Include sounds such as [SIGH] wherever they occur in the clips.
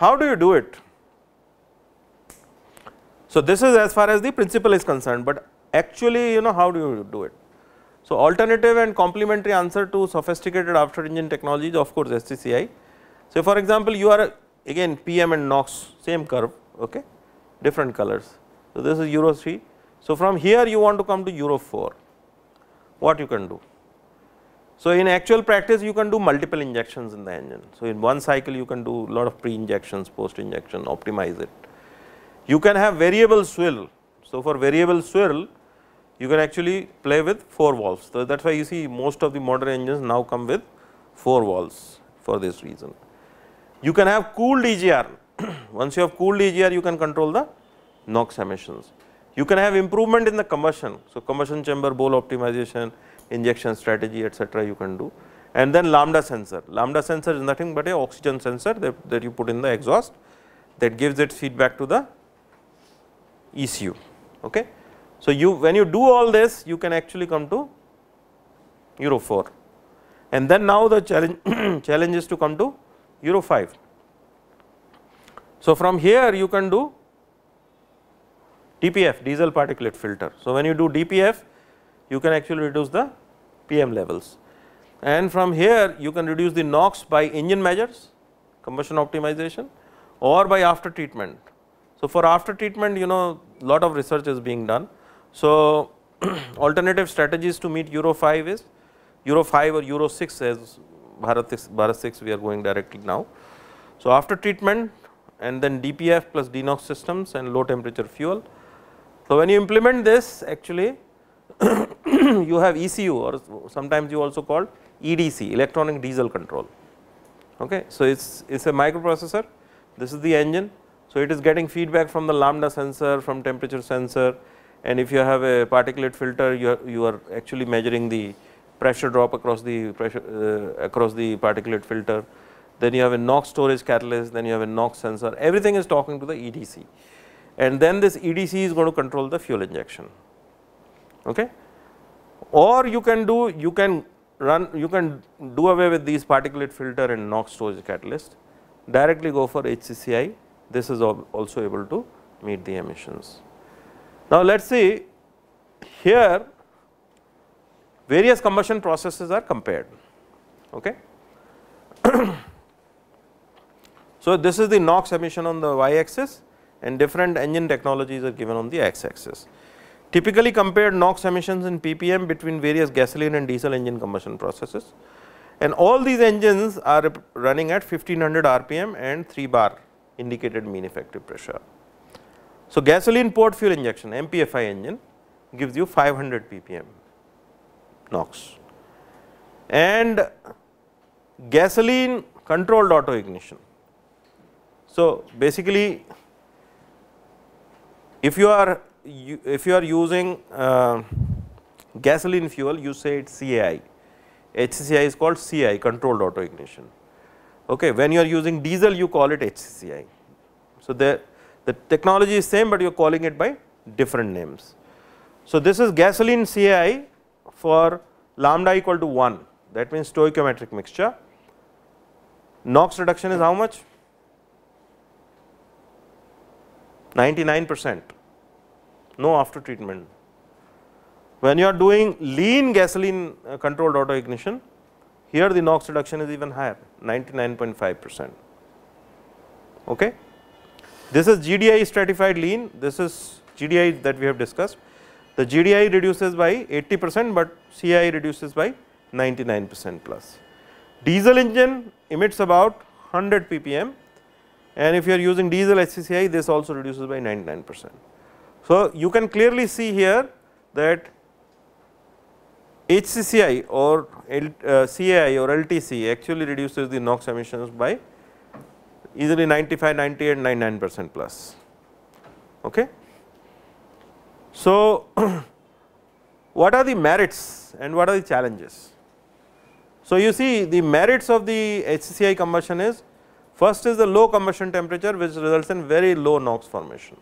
How do you do it? So, this is as far as the principle is concerned, but actually you know how do you do it. So, alternative and complementary answer to sophisticated after engine technologies of course STCI. So, for example, you are again PM and NOx same curve okay, different colors. So, this is Euro 3. So, from here you want to come to Euro 4, what you can do? So, in actual practice you can do multiple injections in the engine. So, in one cycle you can do lot of pre injections, post injection, optimize it. You can have variable swirl. So, for variable swirl, you can actually play with 4 valves. So, that is why you see most of the modern engines now come with 4 valves for this reason. You can have cooled EGR. [CLEARS THROAT] Once you have cooled EGR you can control the NOx emissions. You can have improvement in the combustion. So, combustion chamber bowl optimization, injection strategy etc. you can do. And then lambda sensor, lambda sensor is nothing but a oxygen sensor that, that you put in the exhaust that gives its feedback to the ECU. Okay. So, you when you do all this you can actually come to Euro 4 and then now the challenge [CLEARS THROAT] challenge is to come to Euro 5. So, from here you can do DPF diesel particulate filter. So, when you do DPF you can actually reduce the PM levels. And from here you can reduce the NOx by engine measures, combustion optimization or by after treatment. So, for after treatment you know lot of research is being done. So, [CLEARS THROAT] alternative strategies to meet Euro 5 is Euro 5 or Euro 6 as Bharat 6, Bharat 6 we are going directly now. So, after treatment and then DPF plus denox systems and low temperature fuel. So, when you implement this actually [CLEARS THROAT] [CLEARS THROAT] you have ECU or sometimes you also called EDC electronic diesel control. Okay. So, it is it is a microprocessor, this is the engine. So, it is getting feedback from the lambda sensor, from temperature sensor and if you have a particulate filter you are, you are actually measuring the pressure drop across the pressure uh, across the particulate filter. Then you have a NOx storage catalyst, then you have a NOx sensor, everything is talking to the EDC and then this EDC is going to control the fuel injection. Okay or you can do you can run you can do away with these particulate filter and NOx storage catalyst directly go for HCCI this is also able to meet the emissions. Now, let us see here various combustion processes are compared. Okay. [CLEARS THROAT] so, this is the NOx emission on the y axis and different engine technologies are given on the x axis typically compared NOx emissions in ppm between various gasoline and diesel engine combustion processes and all these engines are running at 1500 rpm and 3 bar indicated mean effective pressure. So, gasoline port fuel injection MPFI engine gives you 500 ppm NOx and gasoline controlled auto ignition. So, basically if you are you, if you are using uh, gasoline fuel, you say it's CAI. HCI is called CI, controlled auto ignition. Okay, when you are using diesel, you call it HCI. So the the technology is same, but you are calling it by different names. So this is gasoline CI for lambda equal to 1 that means stoichiometric mixture. NOx reduction is how much? 99 percent no after treatment. When you are doing lean gasoline uh, controlled auto ignition, here the NOx reduction is even higher 99.5 percent. Okay. This is GDI stratified lean, this is GDI that we have discussed. The GDI reduces by 80 percent, but CI reduces by 99 percent plus. Diesel engine emits about 100 ppm and if you are using diesel HCCI this also reduces by 99 percent. So, you can clearly see here that HCCI or L, uh, CAI or LTC actually reduces the NOx emissions by easily 95, 98, 99 percent plus. Okay. So, [CLEARS THROAT] what are the merits and what are the challenges? So, you see the merits of the HCCI combustion is first is the low combustion temperature which results in very low NOx formation.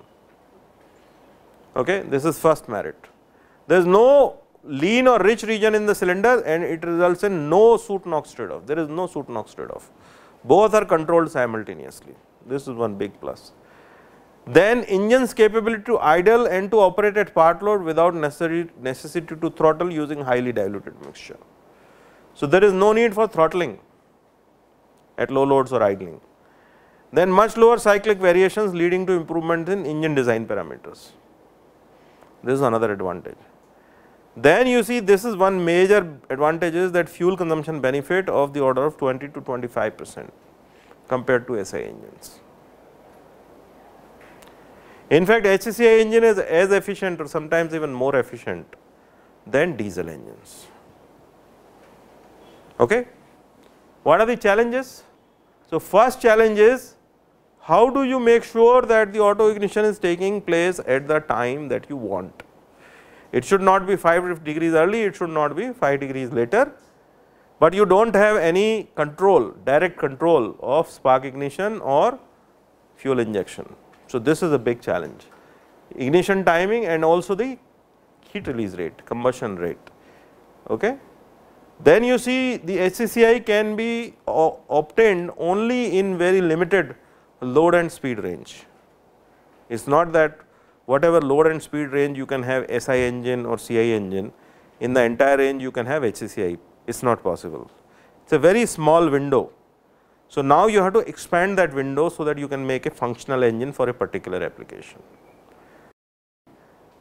Okay, this is first merit. There is no lean or rich region in the cylinder and it results in no soot NOx trade off. There is no soot NOx trade off. Both are controlled simultaneously. This is one big plus. Then engine's capability to idle and to operate at part load without necessary necessity to throttle using highly diluted mixture. So, there is no need for throttling at low loads or idling. Then much lower cyclic variations leading to improvement in engine design parameters. This is another advantage. Then you see this is one major advantage is that fuel consumption benefit of the order of 20 to 25 percent compared to SI engines. In fact, HCCI engine is as efficient or sometimes even more efficient than diesel engines. Okay. What are the challenges? So, first challenge is how do you make sure that the auto ignition is taking place at the time that you want. It should not be 5 degrees early, it should not be 5 degrees later, but you do not have any control, direct control of spark ignition or fuel injection. So, this is a big challenge ignition timing and also the heat release rate, combustion rate. Okay. Then you see the HCCI can be obtained only in very limited load and speed range. It is not that whatever load and speed range you can have SI engine or CI engine, in the entire range you can have HCCI, it is not possible. It is a very small window. So, now you have to expand that window, so that you can make a functional engine for a particular application.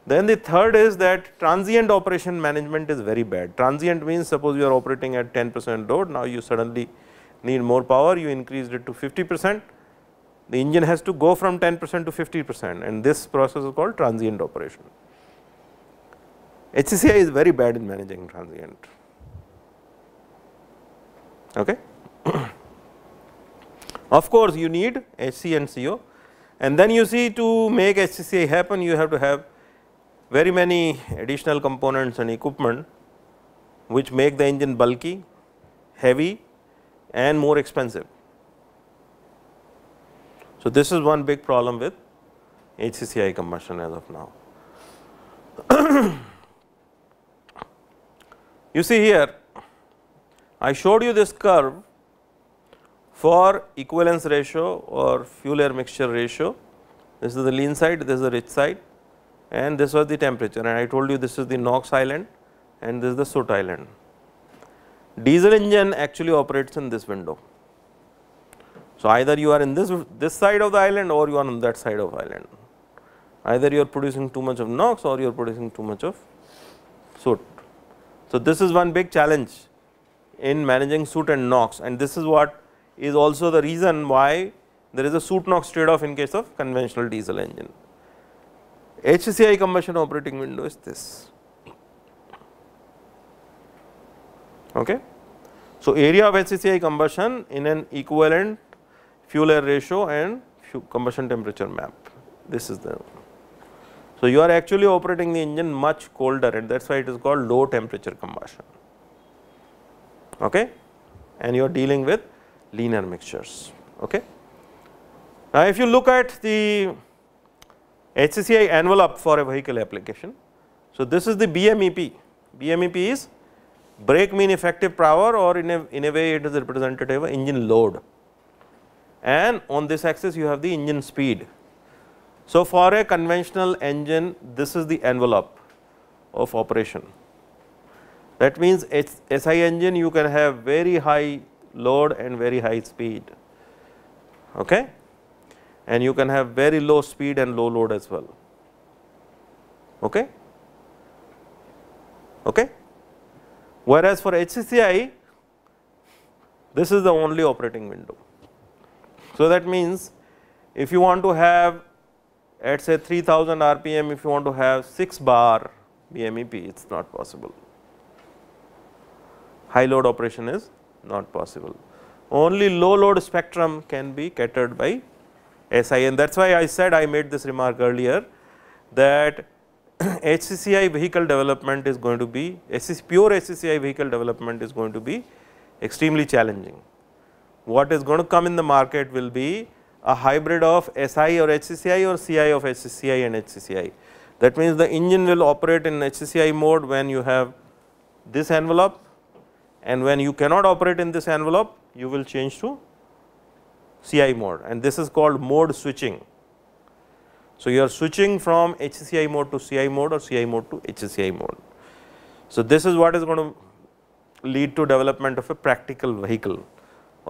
Then the third is that transient operation management is very bad. Transient means suppose you are operating at 10 percent load, now you suddenly need more power, you increased it to 50 percent the engine has to go from 10 percent to 50 percent and this process is called transient operation. HCCI is very bad in managing transient. Okay. [CLEARS THROAT] of course, you need HC and CO and then you see to make HCCI happen you have to have very many additional components and equipment which make the engine bulky, heavy and more expensive. So, this is one big problem with HCCI combustion as of now. [CLEARS THROAT] you see here, I showed you this curve for equivalence ratio or fuel air mixture ratio. This is the lean side, this is the rich side and this was the temperature and I told you this is the NOx island and this is the soot island. Diesel engine actually operates in this window. So, either you are in this, this side of the island or you are on that side of island. Either you are producing too much of NOx or you are producing too much of soot. So, this is one big challenge in managing soot and NOx and this is what is also the reason why there is a soot NOx trade off in case of conventional diesel engine. HCI combustion operating window is this. Okay. So, area of HCI combustion in an equivalent fuel air ratio and combustion temperature map. This is the. So, you are actually operating the engine much colder and that is why it is called low temperature combustion okay? and you are dealing with linear mixtures. Okay? Now, if you look at the HCCI envelope for a vehicle application, so this is the BMEP. BMEP is brake mean effective power or in a, in a way it is representative of engine load and on this axis you have the engine speed. So, for a conventional engine this is the envelope of operation. That means, SI engine you can have very high load and very high speed okay? and you can have very low speed and low load as well. Okay? Okay? Whereas for HCCI this is the only operating window. So, that means if you want to have at say 3000 rpm if you want to have 6 bar BMEP it is not possible. High load operation is not possible. Only low load spectrum can be catered by SI and that is why I said I made this remark earlier that HCCI [CLEARS THROAT] vehicle development is going to be pure HCCI vehicle development is going to be extremely challenging what is going to come in the market will be a hybrid of SI or HCCI or CI of HCCI and HCCI. That means, the engine will operate in HCCI mode when you have this envelope and when you cannot operate in this envelope, you will change to CI mode and this is called mode switching. So, you are switching from HCCI mode to CI mode or CI mode to HCCI mode. So, this is what is going to lead to development of a practical vehicle.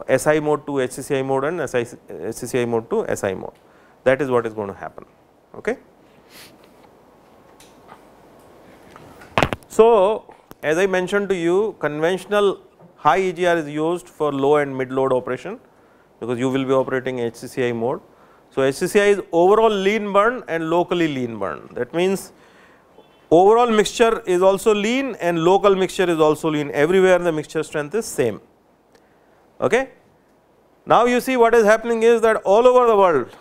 SI mode to HCCI mode and SI, HCCI mode to SI mode. That is what is going to happen. Okay. So, as I mentioned to you conventional high EGR is used for low and mid load operation because you will be operating HCCI mode. So, HCCI is overall lean burn and locally lean burn that means overall mixture is also lean and local mixture is also lean everywhere the mixture strength is same. Okay. Now you see what is happening is that all over the world,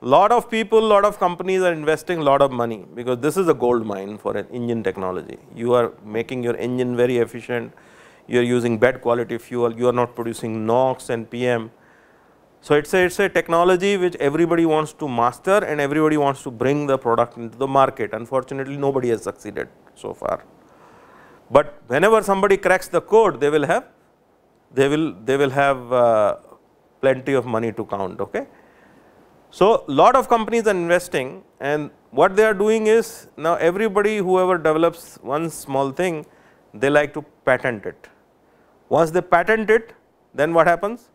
lot of people, lot of companies are investing lot of money because this is a gold mine for an engine technology. You are making your engine very efficient, you are using bad quality fuel, you are not producing NOx and PM. So it's a, it's a technology which everybody wants to master and everybody wants to bring the product into the market. Unfortunately, nobody has succeeded so far. But whenever somebody cracks the code, they will have they will, they will have uh, plenty of money to count. Okay? So, lot of companies are investing and what they are doing is now everybody whoever develops one small thing, they like to patent it. Once they patent it, then what happens?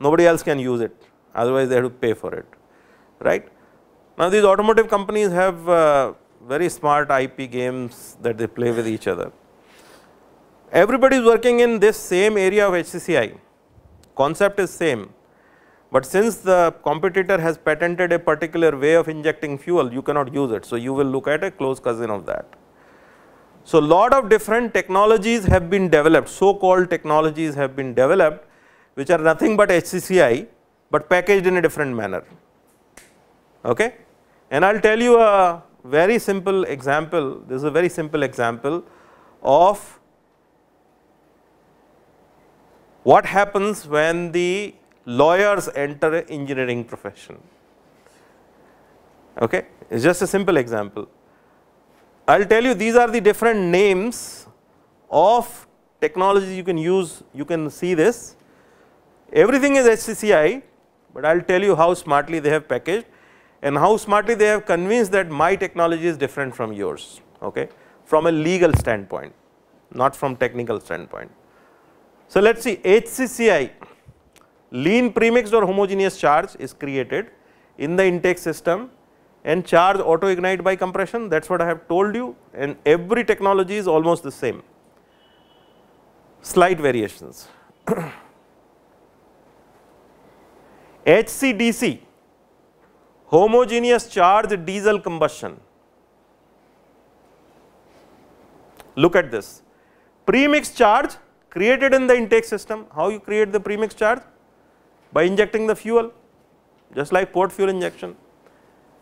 Nobody else can use it, otherwise they have to pay for it, right. Now, these automotive companies have uh, very smart IP games that they play with each other. Everybody is working in this same area of HCCI, concept is same. But since the competitor has patented a particular way of injecting fuel, you cannot use it. So, you will look at a close cousin of that. So, lot of different technologies have been developed, so called technologies have been developed which are nothing but HCCI, but packaged in a different manner. Okay? And I will tell you a very simple example, this is a very simple example of what happens when the lawyers enter engineering profession? Okay, it's just a simple example. I'll tell you these are the different names of technologies you can use. You can see this. Everything is HCCI, but I'll tell you how smartly they have packaged and how smartly they have convinced that my technology is different from yours. Okay, from a legal standpoint, not from technical standpoint. So, let us see HCCI lean premixed or homogeneous charge is created in the intake system and charge auto ignite by compression that is what I have told you and every technology is almost the same slight variations. HCDC [CLEARS THROAT] homogeneous charge diesel combustion look at this premixed charge created in the intake system. How you create the premix charge? By injecting the fuel just like port fuel injection.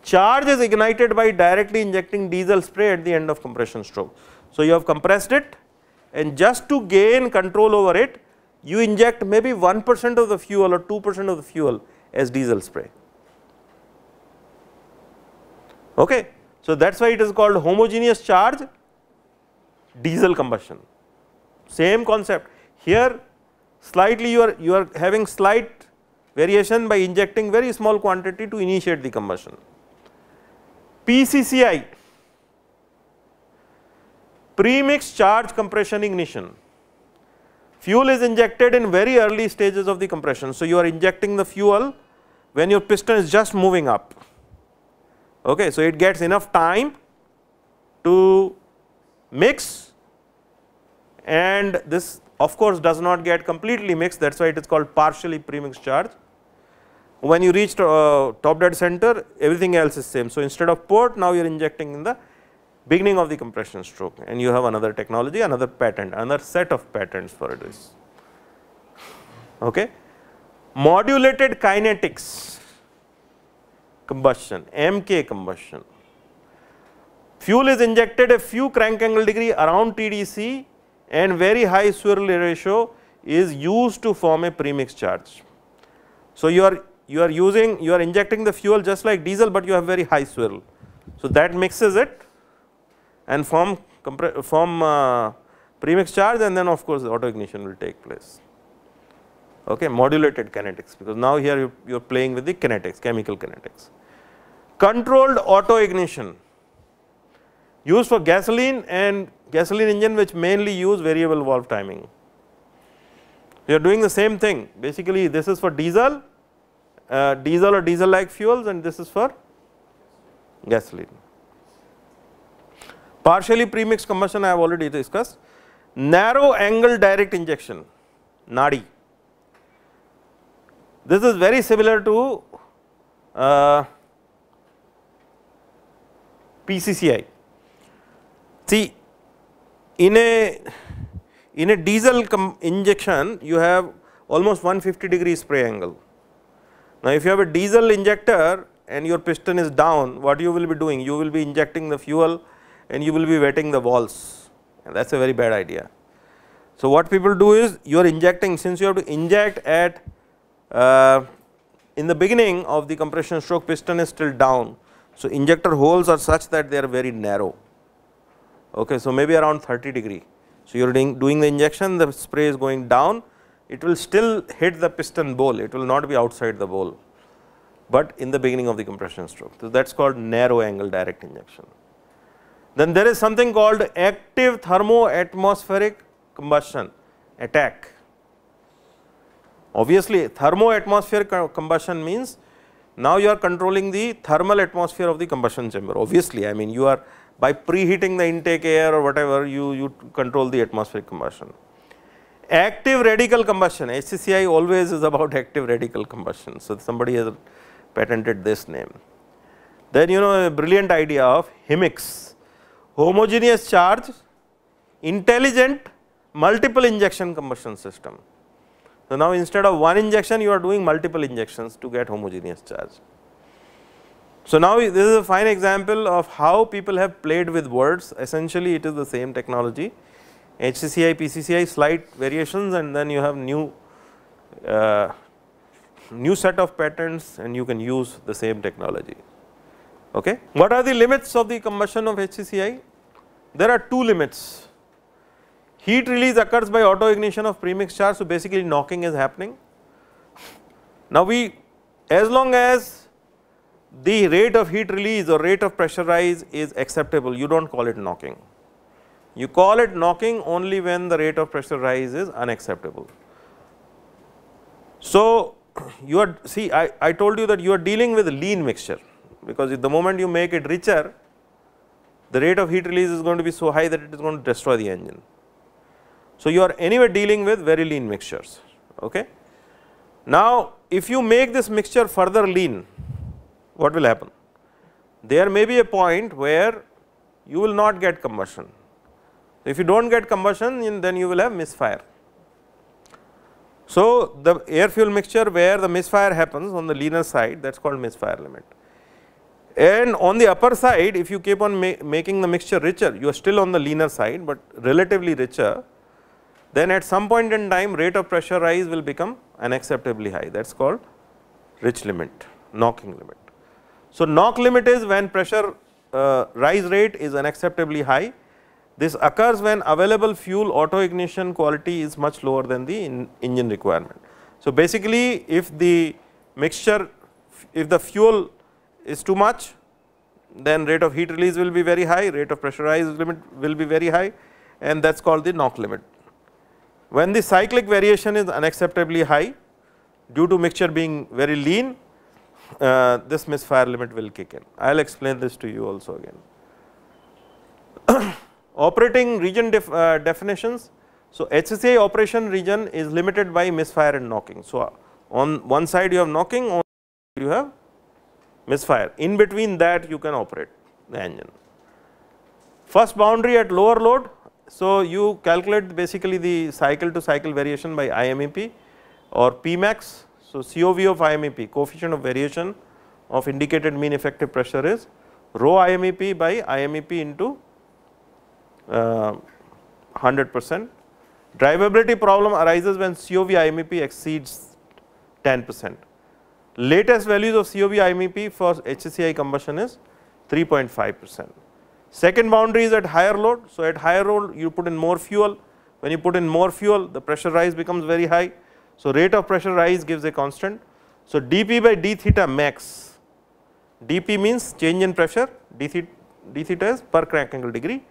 Charge is ignited by directly injecting diesel spray at the end of compression stroke. So, you have compressed it and just to gain control over it you inject maybe 1 percent of the fuel or 2 percent of the fuel as diesel spray. Okay. So, that is why it is called homogeneous charge diesel combustion same concept. Here slightly you are, you are having slight variation by injecting very small quantity to initiate the combustion. PCCI premixed charge compression ignition fuel is injected in very early stages of the compression. So, you are injecting the fuel when your piston is just moving up. Okay, so, it gets enough time to mix and this of course does not get completely mixed that is why it is called partially premixed charge. When you reach to, uh, top dead center everything else is same. So, instead of port now you are injecting in the beginning of the compression stroke and you have another technology another patent another set of patents for this. Okay. Modulated kinetics combustion MK combustion fuel is injected a few crank angle degree around TDC and very high swirl ratio is used to form a premix charge. So, you are you are using you are injecting the fuel just like diesel, but you have very high swirl. So, that mixes it and form form uh, premix charge and then of course, the auto ignition will take place okay, modulated kinetics because now here you, you are playing with the kinetics chemical kinetics. Controlled auto ignition used for gasoline and gasoline engine which mainly use variable valve timing. We are doing the same thing basically this is for diesel, uh, diesel or diesel like fuels and this is for gasoline. Partially premixed combustion I have already discussed, narrow angle direct injection NADI. This is very similar to uh, PCCI. See in a in a diesel injection you have almost 150 degree spray angle. Now, if you have a diesel injector and your piston is down what you will be doing you will be injecting the fuel and you will be wetting the walls and that is a very bad idea. So, what people do is you are injecting since you have to inject at uh, in the beginning of the compression stroke piston is still down. So, injector holes are such that they are very narrow okay. So, maybe around 30 degree. So, you are doing, doing the injection the spray is going down it will still hit the piston bowl it will not be outside the bowl, but in the beginning of the compression stroke. So, that is called narrow angle direct injection. Then there is something called active thermo atmospheric combustion attack. Obviously, thermo atmospheric combustion means now you are controlling the thermal atmosphere of the combustion chamber. Obviously, I mean you are by preheating the intake air or whatever, you, you control the atmospheric combustion. Active radical combustion, HCCI always is about [LAUGHS] active radical combustion. So, somebody has patented this name. Then you know a brilliant idea of HIMICS, homogeneous charge, intelligent multiple injection combustion system. So, now instead of one injection you are doing multiple injections to get homogeneous charge. So, now this is a fine example of how people have played with words essentially it is the same technology HCCI, PCCI slight variations and then you have new uh, new set of patterns and you can use the same technology. Okay. What are the limits of the combustion of HCCI? There are two limits. Heat release occurs by auto ignition of premix charge, so basically knocking is happening. Now, we as long as the rate of heat release or rate of pressure rise is acceptable, you do not call it knocking. You call it knocking only when the rate of pressure rise is unacceptable. So, [CLEARS THROAT] you are see I, I told you that you are dealing with lean mixture because the moment you make it richer the rate of heat release is going to be so high that it is going to destroy the engine. So, you are anyway dealing with very lean mixtures. Okay. Now, if you make this mixture further lean what will happen? There may be a point where you will not get combustion. If you do not get combustion then you will have misfire. So, the air fuel mixture where the misfire happens on the leaner side that is called misfire limit. And on the upper side if you keep on ma making the mixture richer you are still on the leaner side, but relatively richer then at some point in time rate of pressure rise will become unacceptably high that is called rich limit, knocking limit. So, knock limit is when pressure uh, rise rate is unacceptably high. This occurs when available fuel auto ignition quality is much lower than the in engine requirement. So, basically if the mixture if the fuel is too much then rate of heat release will be very high, rate of pressurized limit will be very high and that is called the knock limit. When the cyclic variation is unacceptably high due to mixture being very lean uh, this misfire limit will kick in. I will explain this to you also again. [COUGHS] Operating region def, uh, definitions. So, HCCI operation region is limited by misfire and knocking. So, on one side you have knocking, on you have misfire. In between that you can operate the engine. First boundary at lower load. So, you calculate basically the cycle to cycle variation by IMEP or Pmax so, COV of IMEP coefficient of variation of indicated mean effective pressure is rho IMEP by IMEP into uh, 100 percent. Drivability problem arises when COV IMEP exceeds 10 percent. Latest values of COV IMEP for HCI combustion is 3.5 percent. Second boundary is at higher load. So, at higher load you put in more fuel. When you put in more fuel the pressure rise becomes very high. So, rate of pressure rise gives a constant. So, dP by d theta max, dP means change in pressure, d theta, d theta is per crank angle degree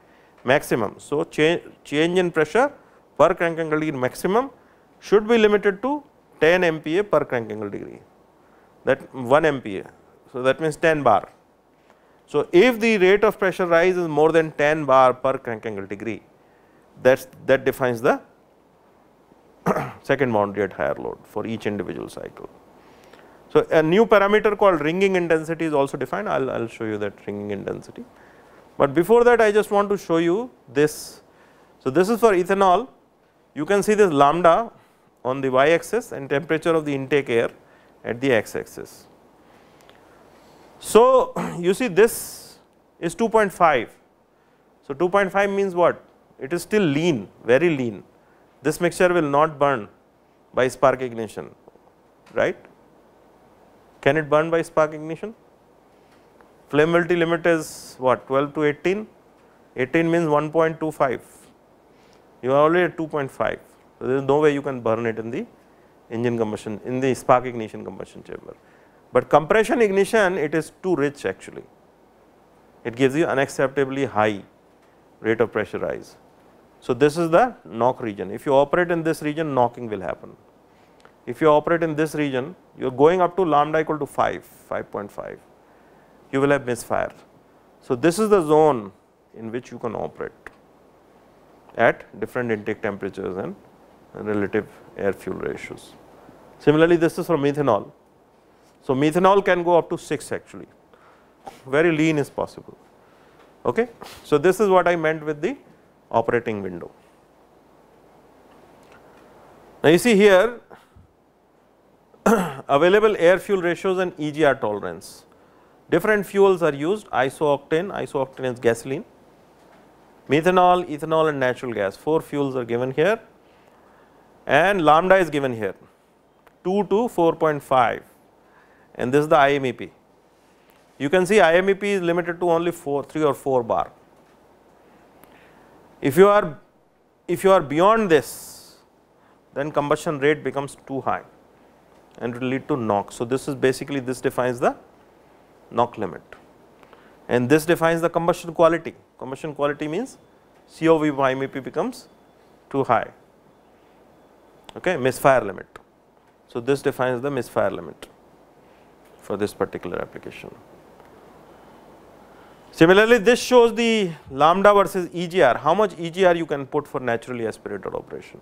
maximum. So, change, change in pressure per crank angle degree maximum should be limited to 10 MPa per crank angle degree that 1 MPa. So, that means 10 bar. So, if the rate of pressure rise is more than 10 bar per crank angle degree that that defines the [CLEARS THROAT] second boundary at higher load for each individual cycle. So, a new parameter called ringing intensity is also defined, I will show you that ringing intensity. But before that I just want to show you this. So, this is for ethanol, you can see this lambda on the y axis and temperature of the intake air at the x axis. So, [CLEARS THROAT] you see this is 2.5. So, 2.5 means what? It is still lean, very lean this mixture will not burn by spark ignition, right. Can it burn by spark ignition? Flammability limit is what 12 to 18, 18 means 1.25, you are already at 2.5. So, there is no way you can burn it in the engine combustion in the spark ignition combustion chamber. But compression ignition it is too rich actually, it gives you unacceptably high rate of pressure rise. So, this is the knock region. If you operate in this region, knocking will happen. If you operate in this region, you are going up to lambda equal to 5, 5.5, you will have misfire. So, this is the zone in which you can operate at different intake temperatures and relative air fuel ratios. Similarly, this is for methanol. So, methanol can go up to 6 actually, very lean is possible. Okay. So, this is what I meant with the operating window. Now, you see here [COUGHS] available air fuel ratios and EGR tolerance. Different fuels are used isooctane, isooctane is gasoline, methanol, ethanol and natural gas 4 fuels are given here and lambda is given here 2 to 4.5 and this is the IMEP. You can see IMEP is limited to only 4 3 or 4 bar if you are if you are beyond this, then combustion rate becomes too high and it will lead to knock. So, this is basically this defines the knock limit and this defines the combustion quality. Combustion quality means COV by MEP becomes too high, okay, misfire limit. So, this defines the misfire limit for this particular application. Similarly, this shows the lambda versus EGR, how much EGR you can put for naturally aspirated operation.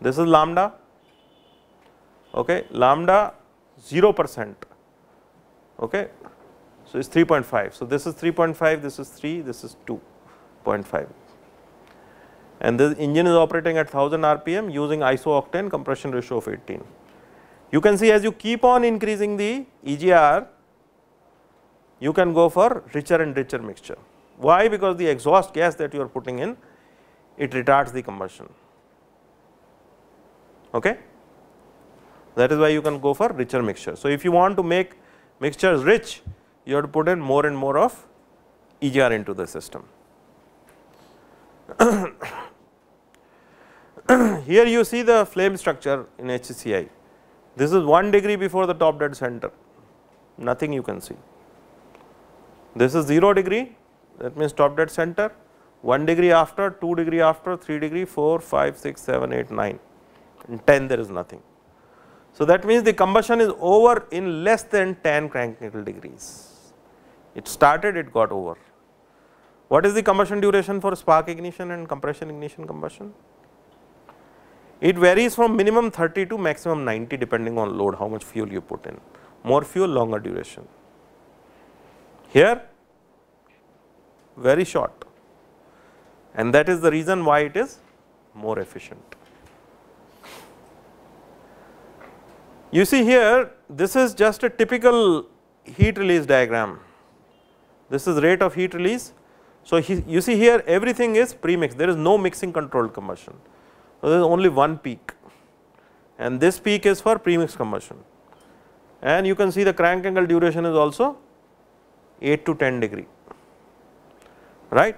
This is lambda, okay, lambda 0 percent, okay. So, it is 3.5. So, this is 3.5, this is 3, this is 2.5 and this engine is operating at 1000 rpm using iso-octane compression ratio of 18. You can see as you keep on increasing the EGR, you can go for richer and richer mixture. Why? Because the exhaust gas that you are putting in it retards the combustion. Okay? That is why you can go for richer mixture. So, if you want to make mixtures rich, you have to put in more and more of EGR into the system. [COUGHS] Here you see the flame structure in HCI. This is 1 degree before the top dead center, nothing you can see. This is 0 degree that means top dead center 1 degree after, 2 degree after, 3 degree, 4, 5, 6, 7, 8, 9 and 10 there is nothing. So, that means the combustion is over in less than 10 crank angle degrees. It started, it got over. What is the combustion duration for spark ignition and compression ignition combustion? It varies from minimum 30 to maximum 90 depending on load, how much fuel you put in. More fuel, longer duration. Here very short and that is the reason why it is more efficient. You see here this is just a typical heat release diagram. This is rate of heat release. So, he, you see here everything is premixed there is no mixing controlled combustion. So, there is only one peak and this peak is for premixed combustion and you can see the crank angle duration is also 8 to 10 degree right.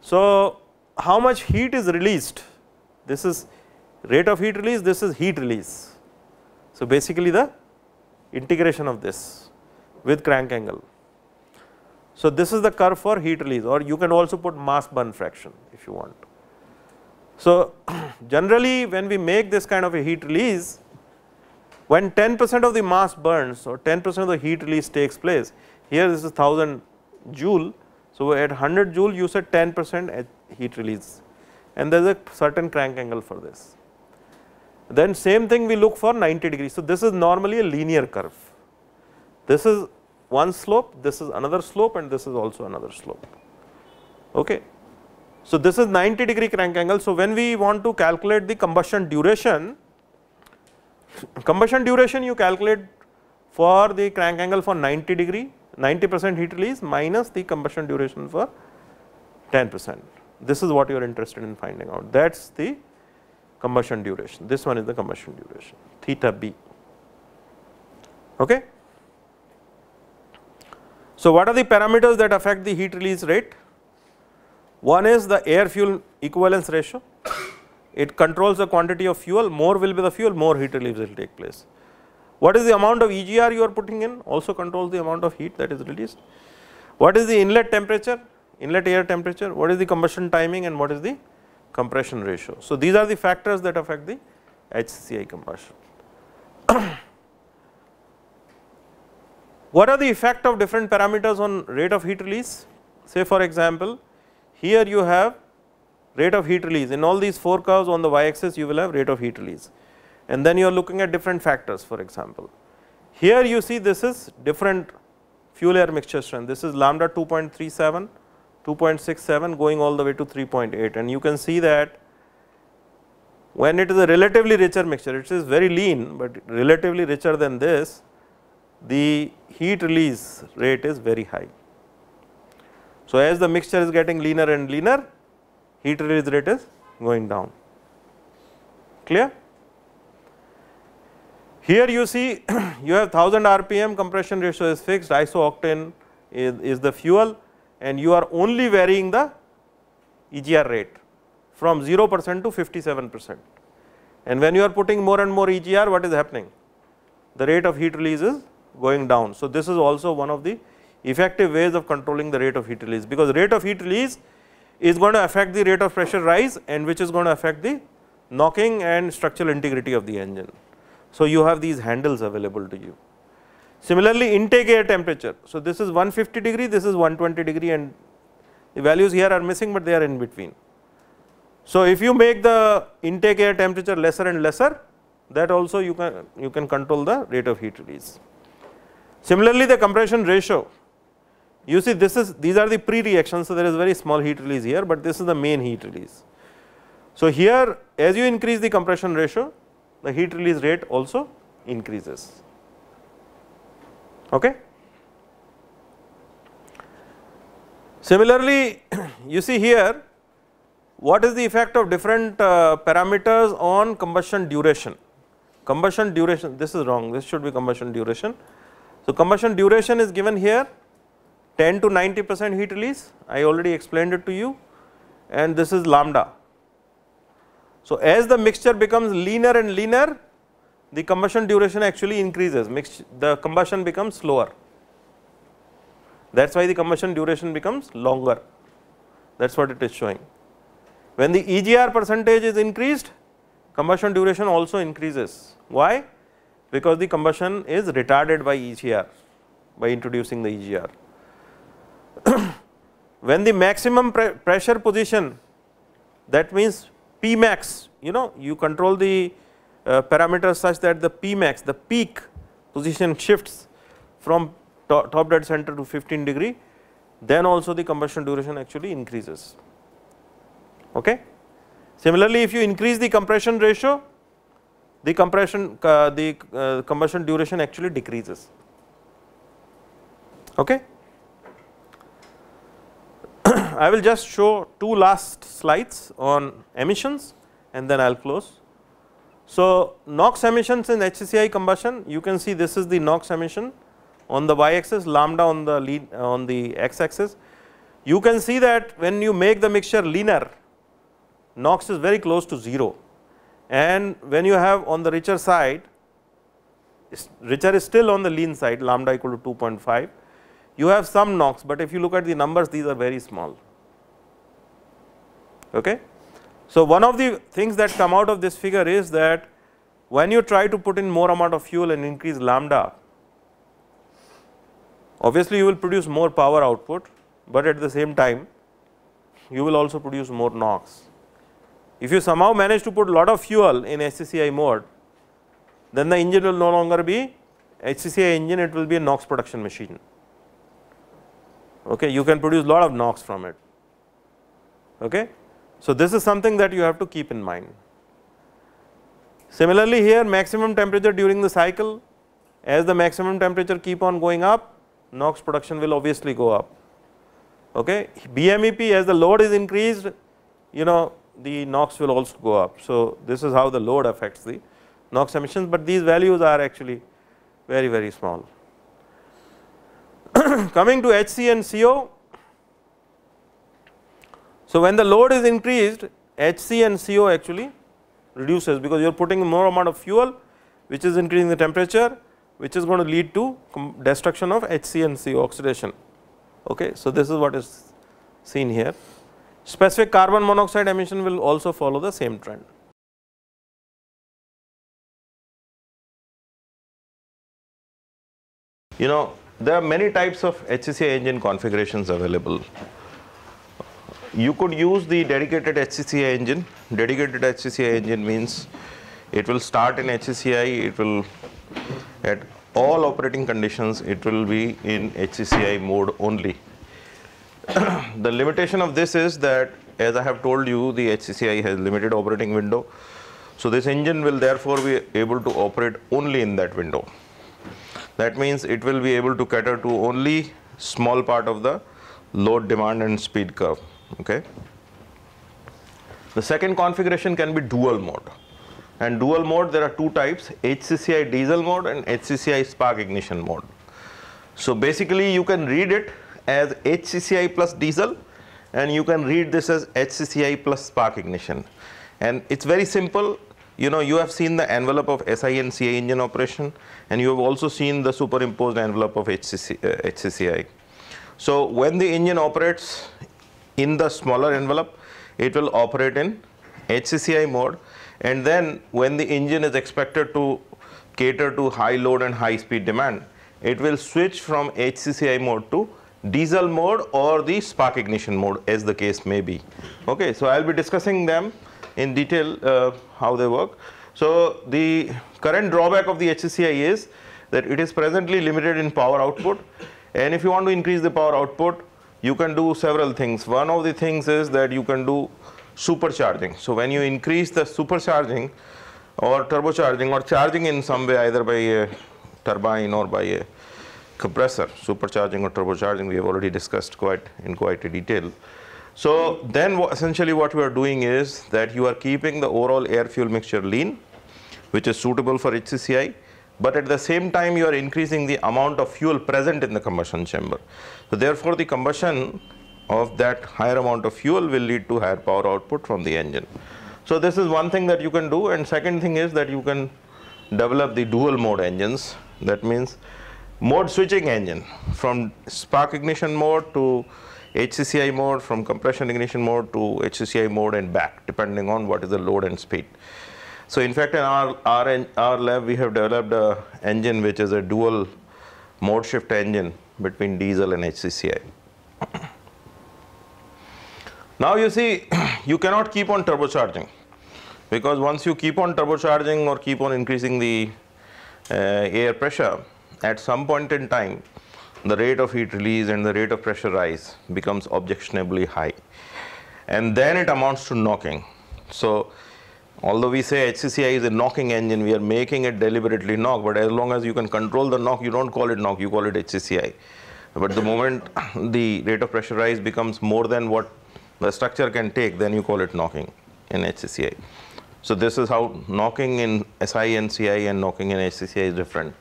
So, how much heat is released this is rate of heat release this is heat release. So, basically the integration of this with crank angle. So, this is the curve for heat release or you can also put mass burn fraction if you want. So, [CLEARS THROAT] generally when we make this kind of a heat release when 10 percent of the mass burns or 10 percent of the heat release takes place here this is 1000 joule. So, at 100 joule you said 10 percent heat release and there is a certain crank angle for this. Then same thing we look for 90 degrees. So, this is normally a linear curve. This is one slope, this is another slope and this is also another slope. Okay. So, this is 90 degree crank angle. So, when we want to calculate the combustion duration, combustion duration you calculate for the crank angle for 90 degree 90 percent heat release minus the combustion duration for 10 percent. This is what you are interested in finding out that is the combustion duration. This one is the combustion duration theta b. Okay. So, what are the parameters that affect the heat release rate? One is the air fuel equivalence ratio, it controls the quantity of fuel more will be the fuel more heat release will take place. What is the amount of EGR you are putting in also controls the amount of heat that is released. What is the inlet temperature, inlet air temperature, what is the combustion timing and what is the compression ratio. So, these are the factors that affect the HCI combustion. [COUGHS] what are the effect of different parameters on rate of heat release? Say for example, here you have rate of heat release in all these four curves on the y axis you will have rate of heat release and then you are looking at different factors for example. Here you see this is different fuel air mixture strength this is lambda 2.37, 2.67 going all the way to 3.8 and you can see that when it is a relatively richer mixture it is very lean, but relatively richer than this the heat release rate is very high. So, as the mixture is getting leaner and leaner heat release rate is going down clear. Here you see [CLEARS THROAT] you have 1000 rpm compression ratio is fixed isooctane is, is the fuel and you are only varying the EGR rate from 0 percent to 57 percent. And when you are putting more and more EGR what is happening? The rate of heat release is going down. So, this is also one of the effective ways of controlling the rate of heat release because rate of heat release is going to affect the rate of pressure rise and which is going to affect the knocking and structural integrity of the engine. So, you have these handles available to you. Similarly, intake air temperature. So, this is 150 degree, this is 120 degree and the values here are missing, but they are in between. So, if you make the intake air temperature lesser and lesser that also you can you can control the rate of heat release. Similarly, the compression ratio you see this is these are the pre reactions. So, there is very small heat release here, but this is the main heat release. So, here as you increase the compression ratio the heat release rate also increases. Okay. Similarly, [CLEARS THROAT] you see here what is the effect of different uh, parameters on combustion duration. Combustion duration, this is wrong, this should be combustion duration. So, combustion duration is given here 10 to 90 percent heat release, I already explained it to you and this is lambda so, as the mixture becomes leaner and leaner, the combustion duration actually increases, the combustion becomes slower. That is why the combustion duration becomes longer, that is what it is showing. When the EGR percentage is increased, combustion duration also increases. Why? Because the combustion is retarded by EGR, by introducing the EGR. [CLEARS THROAT] when the maximum pre pressure position, that means P max you know you control the uh, parameters such that the P max the peak position shifts from top, top dead center to 15 degree then also the combustion duration actually increases. Okay. Similarly, if you increase the compression ratio the compression uh, the uh, combustion duration actually decreases. Okay. I will just show two last slides on emissions and then I will close. So, NOx emissions in HCCI combustion you can see this is the NOx emission on the y axis lambda on the lead uh, on the x axis. You can see that when you make the mixture leaner NOx is very close to 0 and when you have on the richer side richer is still on the lean side lambda equal to 2.5 you have some NOx, but if you look at the numbers these are very small. Okay. So, one of the things that come out of this figure is that when you try to put in more amount of fuel and increase lambda, obviously you will produce more power output, but at the same time you will also produce more NOx. If you somehow manage to put lot of fuel in HCCI mode, then the engine will no longer be HCCI engine, it will be a NOx production machine. Okay, you can produce lot of NOx from it. Okay. So, this is something that you have to keep in mind. Similarly, here maximum temperature during the cycle as the maximum temperature keep on going up NOx production will obviously go up. Okay. BMEP as the load is increased you know the NOx will also go up. So, this is how the load affects the NOx emissions, but these values are actually very very small. [CLEARS THROAT] Coming to HC and CO so, when the load is increased HC and CO actually reduces because you are putting more amount of fuel which is increasing the temperature which is going to lead to destruction of HC and CO oxidation. Okay. So, this is what is seen here. Specific carbon monoxide emission will also follow the same trend. You know there are many types of HCCI engine configurations available. You could use the dedicated HCCI engine. Dedicated HCCI engine means it will start in HCCI, it will at all operating conditions, it will be in HCCI mode only. [CLEARS THROAT] the limitation of this is that as I have told you, the HCCI has limited operating window. So this engine will therefore be able to operate only in that window. That means it will be able to cater to only small part of the load demand and speed curve okay the second configuration can be dual mode and dual mode there are two types HCCI diesel mode and HCCI spark ignition mode so basically you can read it as HCCI plus diesel and you can read this as HCCI plus spark ignition and it's very simple you know you have seen the envelope of SI and CI engine operation and you have also seen the superimposed envelope of HCC, uh, HCCI. So when the engine operates in the smaller envelope it will operate in HCCI mode and then when the engine is expected to cater to high load and high speed demand it will switch from HCCI mode to diesel mode or the spark ignition mode as the case may be okay so I'll be discussing them in detail uh, how they work so the current drawback of the HCCI is that it is presently limited in power output and if you want to increase the power output you can do several things. One of the things is that you can do supercharging. So when you increase the supercharging or turbocharging or charging in some way either by a turbine or by a compressor, supercharging or turbocharging we have already discussed quite in quite a detail. So then essentially what we are doing is that you are keeping the overall air fuel mixture lean which is suitable for HCCI but at the same time you are increasing the amount of fuel present in the combustion chamber. So therefore the combustion of that higher amount of fuel will lead to higher power output from the engine. So this is one thing that you can do and second thing is that you can develop the dual mode engines that means mode switching engine from spark ignition mode to HCCI mode from compression ignition mode to HCCI mode and back depending on what is the load and speed. So in fact, in our, our, our lab, we have developed a engine which is a dual mode shift engine between diesel and HCCI. Now you see, [CLEARS THROAT] you cannot keep on turbocharging because once you keep on turbocharging or keep on increasing the uh, air pressure, at some point in time, the rate of heat release and the rate of pressure rise becomes objectionably high. And then it amounts to knocking. So Although we say HCCI is a knocking engine, we are making it deliberately knock, but as long as you can control the knock, you don't call it knock, you call it HCCI. But the moment [COUGHS] the rate of pressure rise becomes more than what the structure can take, then you call it knocking in HCCI. So this is how knocking in SI and CI and knocking in HCCI is different.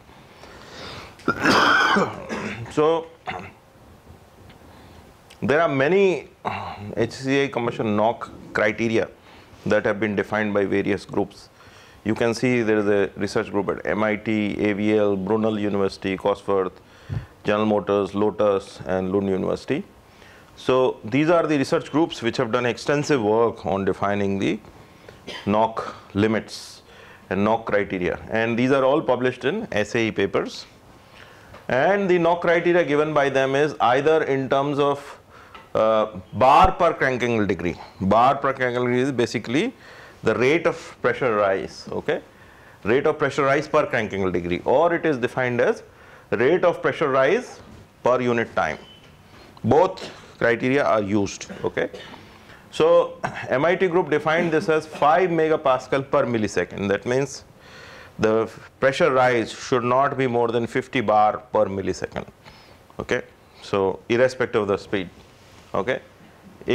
[COUGHS] so there are many HCCI [COUGHS] combustion knock criteria that have been defined by various groups. You can see there is a research group at MIT, AVL, Brunel University, Cosworth, General Motors, Lotus and Lund University. So these are the research groups which have done extensive work on defining the knock limits and knock criteria and these are all published in SAE papers and the knock criteria given by them is either in terms of uh, bar per crank angle degree. Bar per crank angle degree is basically the rate of pressure rise, okay? Rate of pressure rise per crank angle degree or it is defined as rate of pressure rise per unit time. Both criteria are used, okay? So MIT [CLEARS THROAT] group defined this as 5 megapascal per millisecond. That means the pressure rise should not be more than 50 bar per millisecond, okay? So irrespective of the speed okay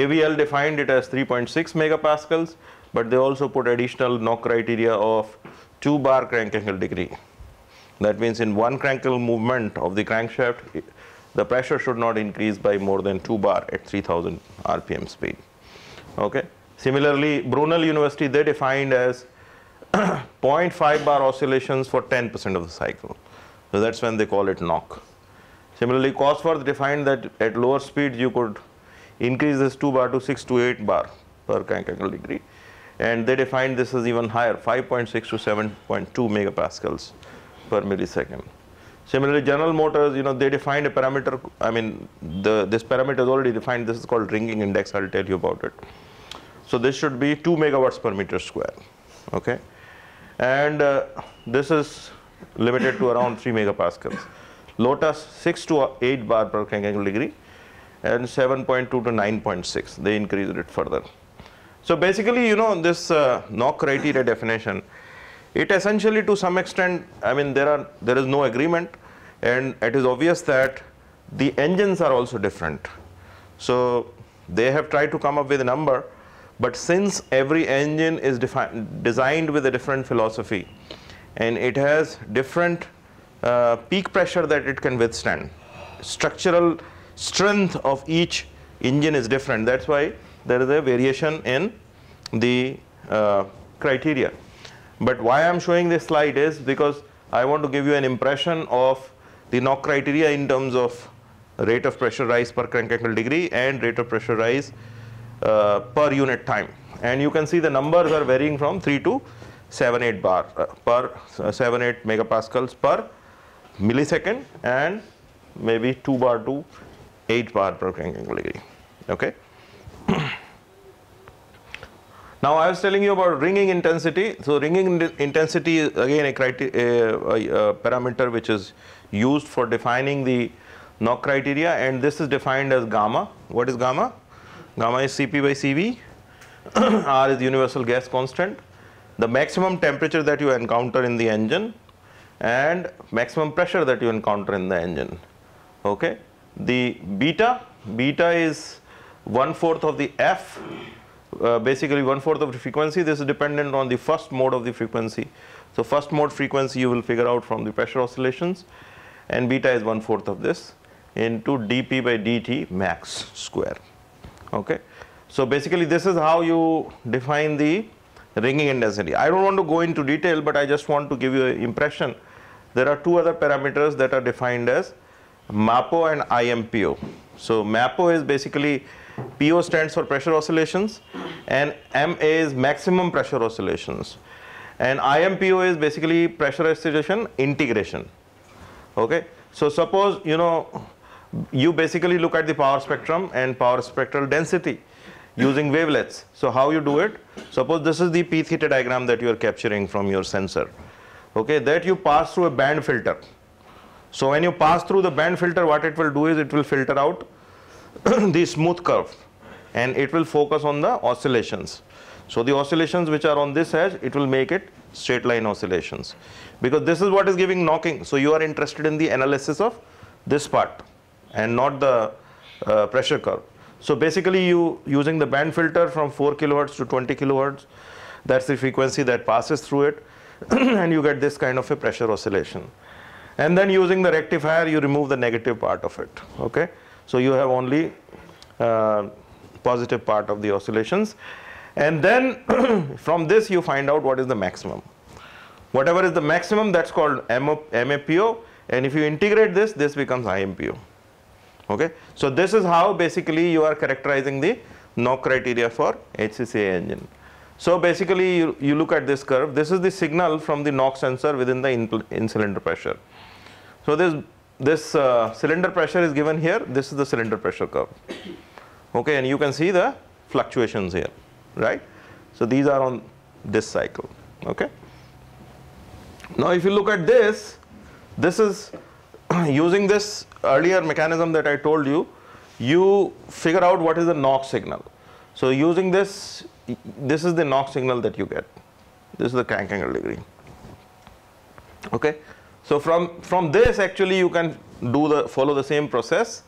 avl defined it as 3.6 megapascals but they also put additional knock criteria of 2 bar crank angle degree that means in one crank angle movement of the crankshaft the pressure should not increase by more than 2 bar at 3000 rpm speed okay similarly brunel university they defined as [COUGHS] 0.5 bar oscillations for 10% of the cycle so that's when they call it knock similarly cosworth defined that at lower speed you could increase this 2 bar to 6 to 8 bar per Kuiper degree and they defined this as even higher 5.6 to 7.2 megapascals per millisecond. Similarly, General Motors, you know, they defined a parameter, I mean, the, this parameter is already defined, this is called ringing index, I'll tell you about it. So this should be 2 megawatts per meter square, okay? And uh, this is limited to around 3 megapascals. Lotus 6 to 8 bar per Kuiper degree and 7.2 to 9.6 they increased it further. So basically you know this uh, knock criteria definition it essentially to some extent I mean there are there is no agreement and it is obvious that the engines are also different. So they have tried to come up with a number but since every engine is designed with a different philosophy and it has different uh, peak pressure that it can withstand structural strength of each engine is different. That is why there is a variation in the uh, criteria. But why I am showing this slide is because I want to give you an impression of the knock criteria in terms of rate of pressure rise per crank angle degree and rate of pressure rise uh, per unit time. And you can see the numbers are varying from 3 to seven eight bar uh, per uh, eight megapascals per millisecond and maybe 2 bar to 8 bar ringing okay [CLEARS THROAT] now I was telling you about ringing intensity so ringing intensity is again a, a, a, a parameter which is used for defining the knock criteria and this is defined as gamma what is gamma gamma is Cp by Cv [CLEARS THROAT] R is universal gas constant the maximum temperature that you encounter in the engine and maximum pressure that you encounter in the engine okay the beta, beta is one fourth of the f, uh, basically one fourth of the frequency. This is dependent on the first mode of the frequency. So first mode frequency you will figure out from the pressure oscillations and beta is one fourth of this into dp by dt max square. Okay. So basically this is how you define the ringing intensity. I don't want to go into detail but I just want to give you an impression. There are two other parameters that are defined as MAPO and IMPO. So MAPO is basically PO stands for pressure oscillations and MA is maximum pressure oscillations and IMPO is basically pressure oscillation integration. Okay. So suppose you know you basically look at the power spectrum and power spectral density using wavelets. So how you do it? Suppose this is the P theta diagram that you are capturing from your sensor. Okay, that you pass through a band filter. So when you pass through the band filter, what it will do is it will filter out [CLEARS THROAT] the smooth curve and it will focus on the oscillations. So the oscillations which are on this edge, it will make it straight line oscillations because this is what is giving knocking. So you are interested in the analysis of this part and not the uh, pressure curve. So basically you using the band filter from 4 kilohertz to 20 kilohertz, that's the frequency that passes through it [CLEARS THROAT] and you get this kind of a pressure oscillation and then using the rectifier you remove the negative part of it okay so you have only uh, positive part of the oscillations and then [CLEARS THROAT] from this you find out what is the maximum whatever is the maximum that's called MAPO and if you integrate this this becomes IMPO okay so this is how basically you are characterizing the knock criteria for HCCA engine so basically you, you look at this curve this is the signal from the knock sensor within the in, in cylinder pressure so this, this uh, cylinder pressure is given here. This is the cylinder pressure curve. Okay, and you can see the fluctuations here, right? So these are on this cycle, okay? Now if you look at this, this is [CLEARS THROAT] using this earlier mechanism that I told you, you figure out what is the knock signal. So using this, this is the knock signal that you get. This is the angle degree, okay? So from, from this actually you can do the follow the same process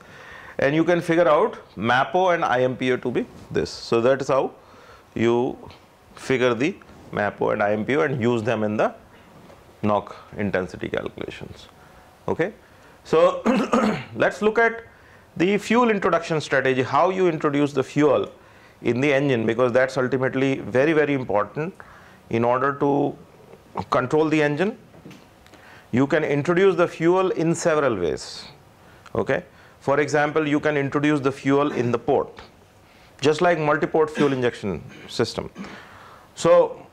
and you can figure out MAPO and IMPO to be this. So that is how you figure the MAPO and IMPO and use them in the knock intensity calculations. Okay. So [COUGHS] let's look at the fuel introduction strategy, how you introduce the fuel in the engine because that's ultimately very very important in order to control the engine you can introduce the fuel in several ways. Okay. For example, you can introduce the fuel in the port, just like multi-port fuel injection system. So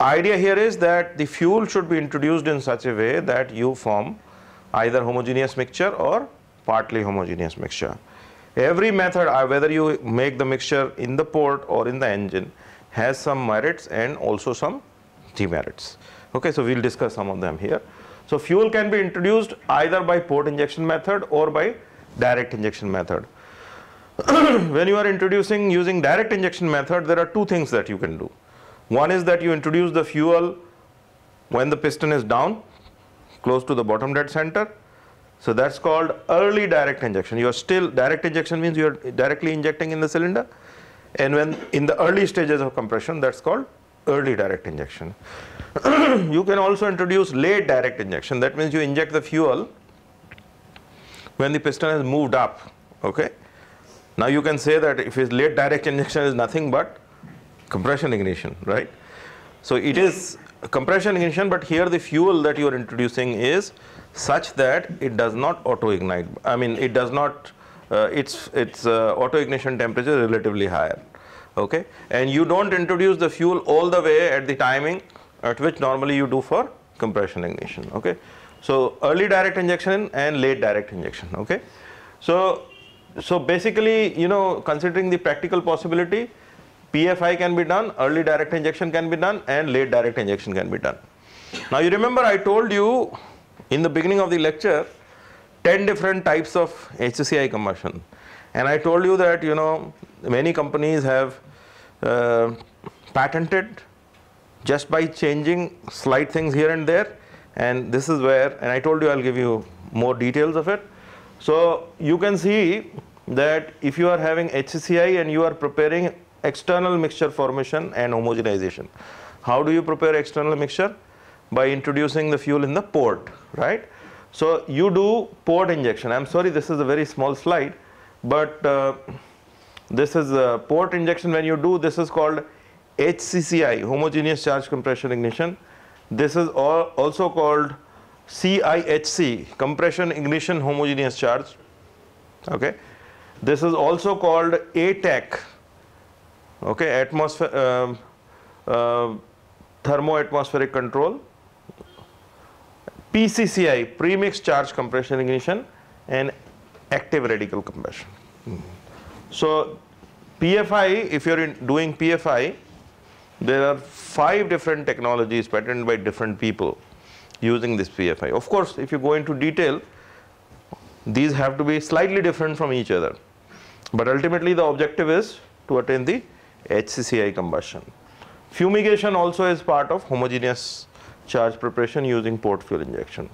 idea here is that the fuel should be introduced in such a way that you form either homogeneous mixture or partly homogeneous mixture. Every method, uh, whether you make the mixture in the port or in the engine, has some merits and also some demerits. Okay, so we'll discuss some of them here. So fuel can be introduced either by port injection method or by direct injection method. [CLEARS THROAT] when you are introducing using direct injection method, there are two things that you can do. One is that you introduce the fuel when the piston is down, close to the bottom dead center. So that's called early direct injection. You are still, direct injection means you are directly injecting in the cylinder. And when in the early stages of compression, that's called early direct injection. [CLEARS THROAT] you can also introduce late direct injection. That means you inject the fuel when the piston has moved up. Okay. Now you can say that if it's late direct injection is nothing but compression ignition, right? So it is compression ignition, but here the fuel that you are introducing is such that it does not auto ignite. I mean, it does not. Uh, its its uh, auto ignition temperature is relatively higher okay and you don't introduce the fuel all the way at the timing at which normally you do for compression ignition okay so early direct injection and late direct injection okay so so basically you know considering the practical possibility PFI can be done early direct injection can be done and late direct injection can be done now you remember I told you in the beginning of the lecture 10 different types of HCI combustion and I told you that you know many companies have uh, patented just by changing slight things here and there and this is where and I told you I will give you more details of it. So you can see that if you are having HCCI and you are preparing external mixture formation and homogenization. How do you prepare external mixture? By introducing the fuel in the port, right? So you do port injection. I'm sorry, this is a very small slide, but uh, this is port injection when you do this is called HCCI homogeneous charge compression ignition this is also called CIHC compression ignition homogeneous charge okay this is also called ATAC okay atmosphere um, uh, control PCCI premixed charge compression ignition and active radical compression. So PFI, if you're doing PFI, there are five different technologies patented by different people using this PFI. Of course, if you go into detail, these have to be slightly different from each other. But ultimately, the objective is to attain the HCCI combustion. Fumigation also is part of homogeneous charge preparation using port fuel injection.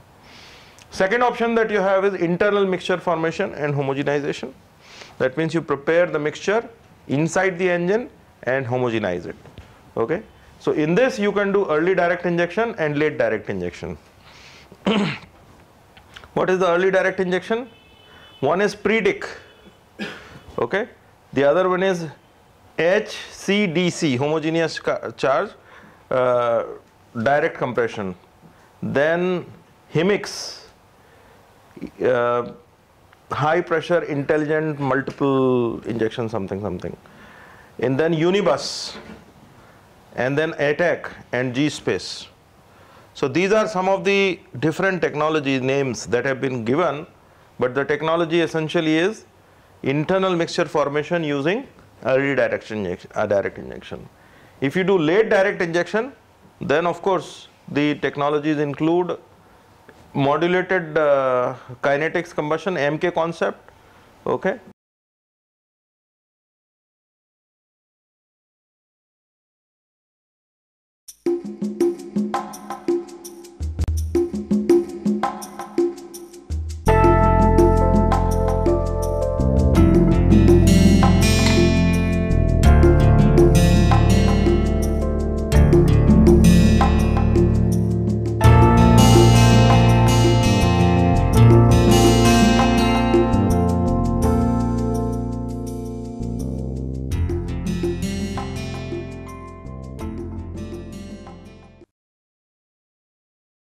Second option that you have is internal mixture formation and homogenization. That means you prepare the mixture inside the engine and homogenize it. Okay. So in this you can do early direct injection and late direct injection. [COUGHS] what is the early direct injection? One is predic. Okay. The other one is HCDC homogeneous charge uh, direct compression. Then HIMICS uh, high pressure intelligent multiple injection something something and then unibus and then attack and g space so these are some of the different technology names that have been given but the technology essentially is internal mixture formation using early direct injection, uh, direct injection. If you do late direct injection, then of course the technologies include modulated kinetics combustion MK concept okay